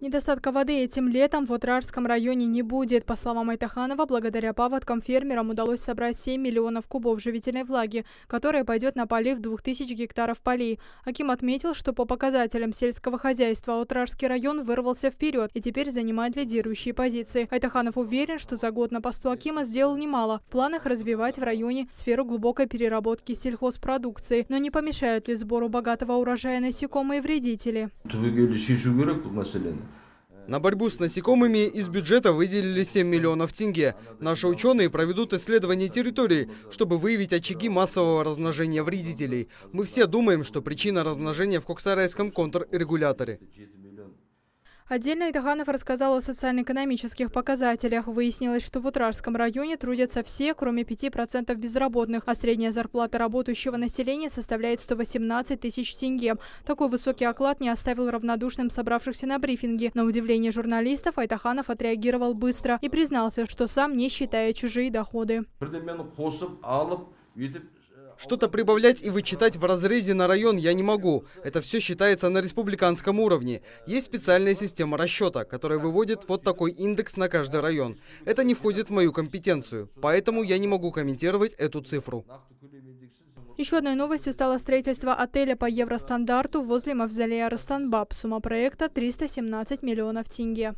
Недостатка воды этим летом в Утрарском районе не будет. По словам Айтаханова, благодаря паводкам фермерам удалось собрать 7 миллионов кубов живительной влаги, которая пойдет на полив 2000 гектаров полей. Аким отметил, что по показателям сельского хозяйства Утрарский район вырвался вперед и теперь занимает лидирующие позиции. Айтаханов уверен, что за год на посту Акима сделал немало. В планах развивать в районе сферу глубокой переработки сельхозпродукции. Но не помешают ли сбору богатого урожая насекомые вредители? на борьбу с насекомыми из бюджета выделили 7 миллионов тенге. Наши ученые проведут исследование территории, чтобы выявить очаги массового размножения вредителей. Мы все думаем, что причина размножения в коксарайском контррегуляторе. Отдельно Итаганов рассказал о социально-экономических показателях. Выяснилось, что в Утрарском районе трудятся все, кроме 5% безработных, а средняя зарплата работающего населения составляет 118 тысяч тенге. Такой высокий оклад не оставил равнодушным собравшихся на брифинге. На удивление журналистов Айтаханов отреагировал быстро и признался, что сам не считает чужие доходы. Что-то прибавлять и вычитать в разрезе на район я не могу. Это все считается на республиканском уровне. Есть специальная система расчета, которая выводит вот такой индекс на каждый район. Это не входит в мою компетенцию, поэтому я не могу комментировать эту цифру. Еще одной новостью стало строительство отеля по евростандарту возле мавзолея Растанбаб. Сумма проекта 317 миллионов тенге.